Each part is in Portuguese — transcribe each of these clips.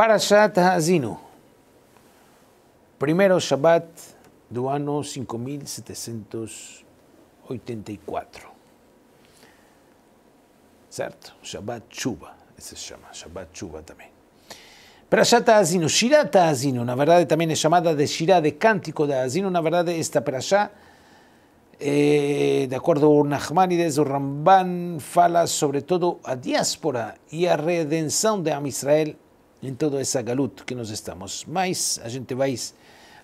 Parashat Hazinu. Primero Shabbat del año 5784. ¿cierto? Shabbat Chuba. Ese se llama Shabbat Chuba también. Parashat Azino, Shirat Azino, una verdad también es llamada de Shirá, de cántico de Azino, una verdad esta Parashat, eh, de acuerdo a Nachmanides o Ramban, fala sobre todo a diáspora y a redención de Am Israel em todo esse galuta que nós estamos. Mas a gente vai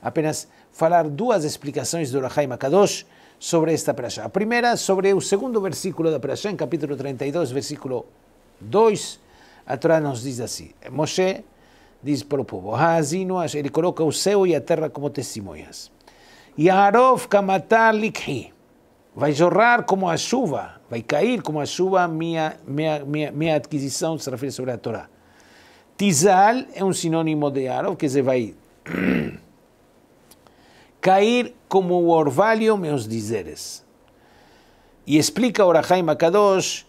apenas falar duas explicações do Rahai Makadosh sobre esta praxá. A primeira sobre o segundo versículo da praxá, em capítulo 32, versículo 2, a Torá nos diz assim, Moshe diz para o povo, ele coloca o céu e a terra como testemunhas. E kamatar likhi, vai jorrar como a chuva, vai cair como a chuva minha, minha, minha, minha adquisição, se refere sobre a Torá. Tizal es un sinónimo de árabe que se va a ir. Caer como Orvalio, me os dizeres. Y explica Jaime Makadosh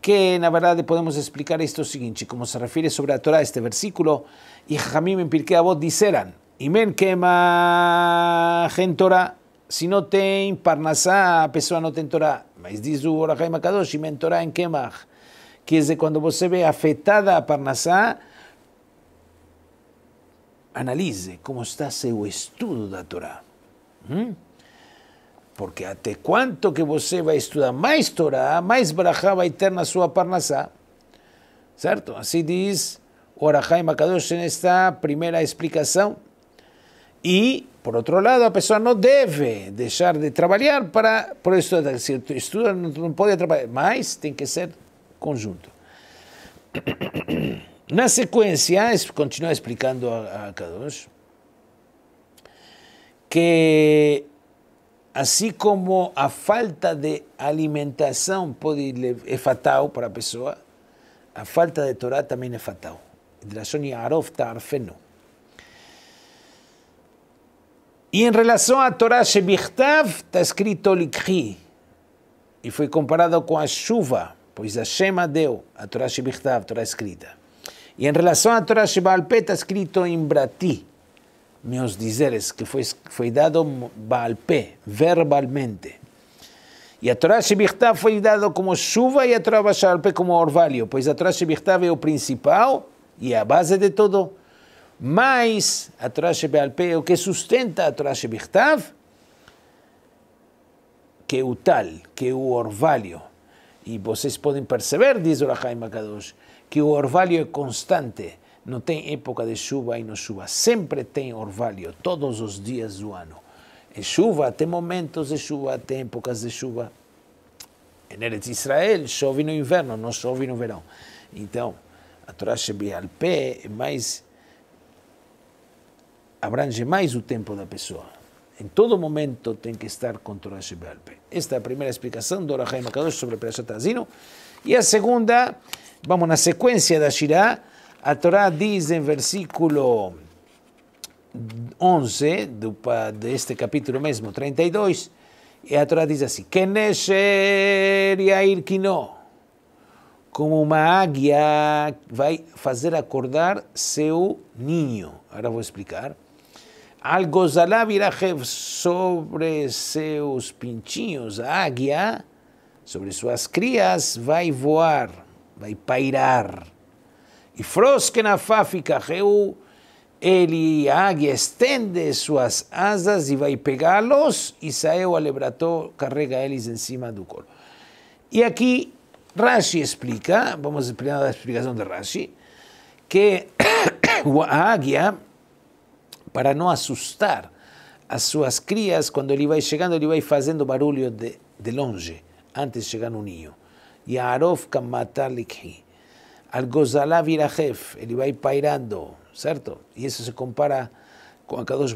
que en la verdad, podemos explicar esto siguiente. como se refiere sobre la Torah este versículo, y Jamim en Pirkei Y y que quema gentora, si no te imparnasá, persona no te Torah, mas dizu o jaime Makadosh, men torá en quemach. Quer dizer, quando você vê afetada a Parnassá, analise como está seu estudo da Torá. Hum? Porque até quanto que você vai estudar mais Torá, mais Barajá vai ter na sua Parnassá. Certo? Assim diz o Arahai Makadosh nesta primeira explicação. E, por outro lado, a pessoa não deve deixar de trabalhar para, para estudar. Se estuda, não pode trabalhar, mas tem que ser conjunto. Na sequência, continua explicando a, a Kadosh, que assim como a falta de alimentação pode é fatal para a pessoa, a falta de Torá também é fatal. E em relação à Torá Shebichtav, está escrito Likhi, e foi comparado com a chuva pois Hashem Shema deu a Torá Shebichtav, a Torá escrita. E em relação à Torá Shibalpe está escrito em Brati, meus dizeres, que foi, foi dado Balpé, verbalmente. E a Torá Shebichtav foi dado como chuva e a Torá Shebalpé como orvalho, pois a Torá Shebichtav é o principal e é a base de tudo. Mas a Torá Shebalpé é o que sustenta a Torá Shebichtav, que é o tal, que é o orvalho, e vocês podem perceber, diz o Rahai Makadosh, que o orvalho é constante. Não tem época de chuva e não chuva. Sempre tem orvalho, todos os dias do ano. É chuva, tem momentos de chuva, tem épocas de chuva. Em Eretz Israel chove no inverno, não chove no verão. Então, a Torá Shebi Alpé é mais, abrange mais o tempo da pessoa em todo momento tem que estar controlado o Shebal Esta é a primeira explicação do Rahim Akadosh sobre Perashat Azino. E a segunda, vamos na sequência da Shirah, a Torá diz em versículo 11 do, deste capítulo mesmo, 32, e a Torá diz assim, Kenesher Yair Kino, como uma águia vai fazer acordar seu ninho. Agora vou explicar. Al-Ghazalá viraje sobre seus pinchinhos a águia, sobre suas crias, vai voar, vai pairar. Y na Fáfica Jeu, ele, a águia, estende suas asas y vai pegá pegarlos e Saeu Alebrató carrega eles encima cima do colo. E aqui Rashi explica, vamos explicar la explicación de Rashi, que a águia para no asustar a sus crías, cuando él llegando llegando, él iba haciendo barullo de, de longe, antes de un un Y Y a matar Al Gozalá Virajef, él iba pairando, ¿cierto? Y eso se compara con a Kadosh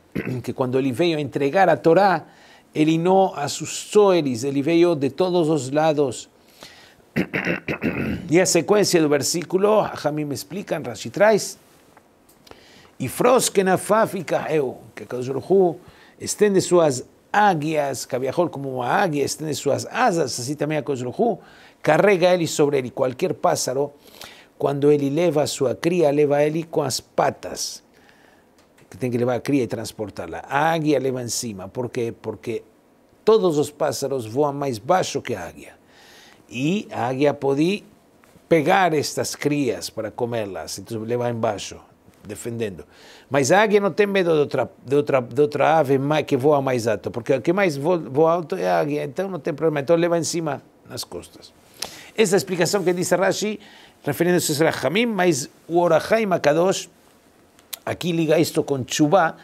que cuando el veio entregar a Torá, no asustó a eles, el veio de todos los lados. Y a secuencia del versículo, me explica, explican, traz, יפרוס que יקההו, que que estende suas águias, Cabiajol como una águia, de sus asas, así también a carrega él sobre él, cualquier pájaro, cuando él leva su cría, leva él con las patas, que tiene que llevar a cría y transportarla. A águia va encima, ¿por qué? Porque todos los pájaros voan más bajo que a águia, y a águia podía pegar estas crías para comerlas, entonces va en bajo. defendendo. Mas a águia não tem medo de outra, de outra, de outra ave que voa mais alto, porque o que mais voa, voa alto é a águia, então não tem problema, então leva em cima nas costas. Essa é explicação que disse Rashi, referindo-se a Rahamim, mas o Orahai Makadosh aqui liga isto com Chubá,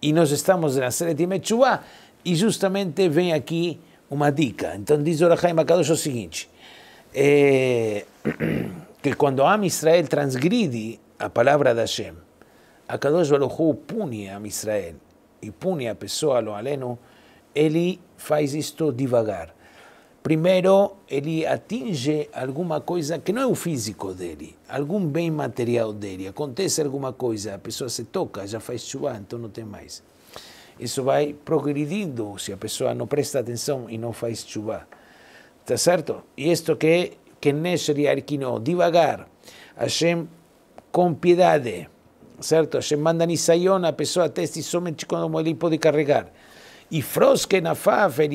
e nós estamos na série de é Mechubá, e justamente vem aqui uma dica. Então diz Orahai Makadosh o seguinte, é, que quando Am Israel transgride a palavra de Hashem. A Kadosh Baruchu pune a Israel e pune a pessoa, lo aleno, ele faz isto devagar. Primeiro, ele atinge alguma coisa que não é o físico dele, algum bem material dele. Acontece alguma coisa, a pessoa se toca, já faz chuva, então não tem mais. Isso vai progredindo se a pessoa não presta atenção e não faz chuva. está certo? E isto que, que Nesh devagar. Hashem con piedade, certo? y saion a pessoa teste somente como ele carregar. E na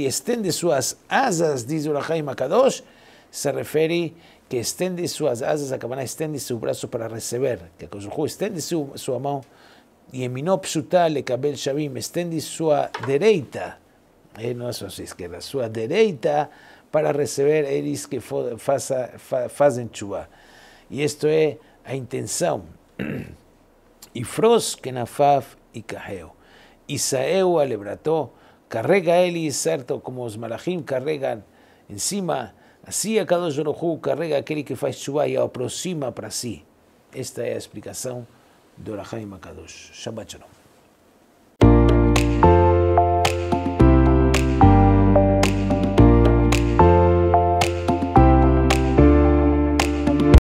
estende suas asas, dice o Rahai Makadosh, se refiere, que estende suas asas, a cabana estende su brazo para receber, que Kosuhu estende su, sua mão, e Minopsutale psuta le cabel shavim, estende sua dereita, eh, no es su sua sua dereita para receber eres que fazem fa, y Y E es a intenção. e Ifros kenafaf e carreu. Isaeu alebrató, carrega ele, certo, como os malachim carregam em cima, assim a Kadosh Baruchu carrega aquele que faz chuva e aproxima para si. Esta é a explicação do Rahaim Makadosh. Shabbat Shalom.